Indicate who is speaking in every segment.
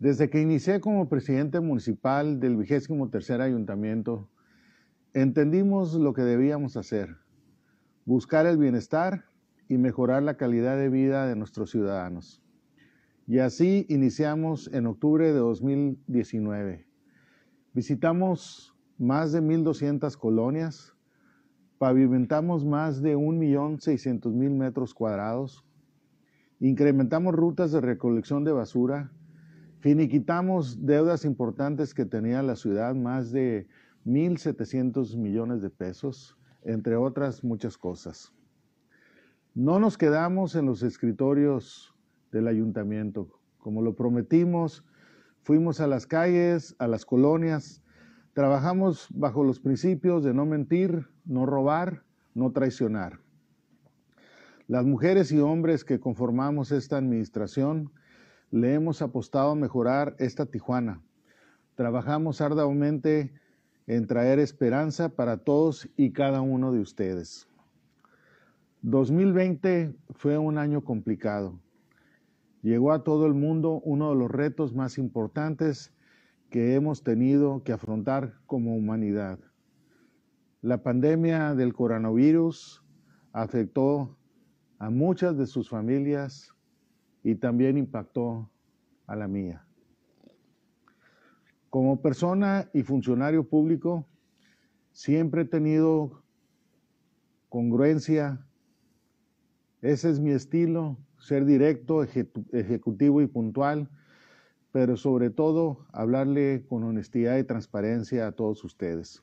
Speaker 1: Desde que inicié como presidente municipal del vigésimo tercer ayuntamiento, entendimos lo que debíamos hacer, buscar el bienestar y mejorar la calidad de vida de nuestros ciudadanos. Y así iniciamos en octubre de 2019. Visitamos más de 1.200 colonias, pavimentamos más de 1.600.000 metros cuadrados, incrementamos rutas de recolección de basura, Finiquitamos deudas importantes que tenía la ciudad, más de 1.700 millones de pesos, entre otras muchas cosas. No nos quedamos en los escritorios del ayuntamiento. Como lo prometimos, fuimos a las calles, a las colonias, trabajamos bajo los principios de no mentir, no robar, no traicionar. Las mujeres y hombres que conformamos esta administración le hemos apostado a mejorar esta Tijuana. Trabajamos arduamente en traer esperanza para todos y cada uno de ustedes. 2020 fue un año complicado. Llegó a todo el mundo uno de los retos más importantes que hemos tenido que afrontar como humanidad. La pandemia del coronavirus afectó a muchas de sus familias, y también impactó a la mía. Como persona y funcionario público, siempre he tenido congruencia. Ese es mi estilo, ser directo, ejecutivo y puntual, pero sobre todo hablarle con honestidad y transparencia a todos ustedes.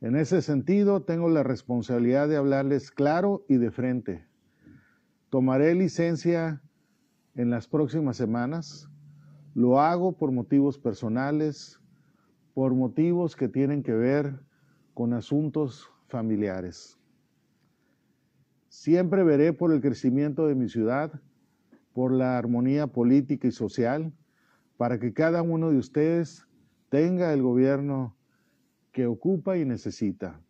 Speaker 1: En ese sentido, tengo la responsabilidad de hablarles claro y de frente. Tomaré licencia en las próximas semanas. Lo hago por motivos personales, por motivos que tienen que ver con asuntos familiares. Siempre veré por el crecimiento de mi ciudad, por la armonía política y social, para que cada uno de ustedes tenga el gobierno que ocupa y necesita.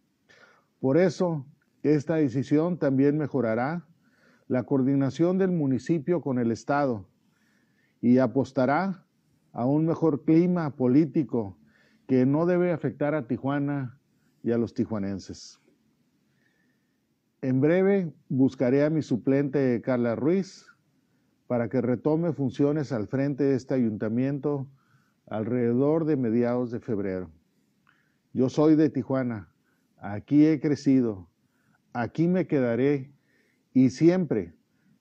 Speaker 1: Por eso, esta decisión también mejorará la coordinación del municipio con el Estado y apostará a un mejor clima político que no debe afectar a Tijuana y a los tijuanenses. En breve buscaré a mi suplente Carla Ruiz para que retome funciones al frente de este ayuntamiento alrededor de mediados de febrero. Yo soy de Tijuana, aquí he crecido, aquí me quedaré y siempre,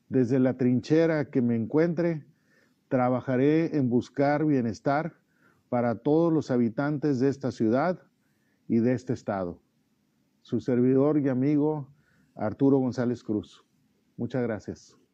Speaker 1: desde la trinchera que me encuentre, trabajaré en buscar bienestar para todos los habitantes de esta ciudad y de este estado. Su servidor y amigo Arturo González Cruz. Muchas gracias.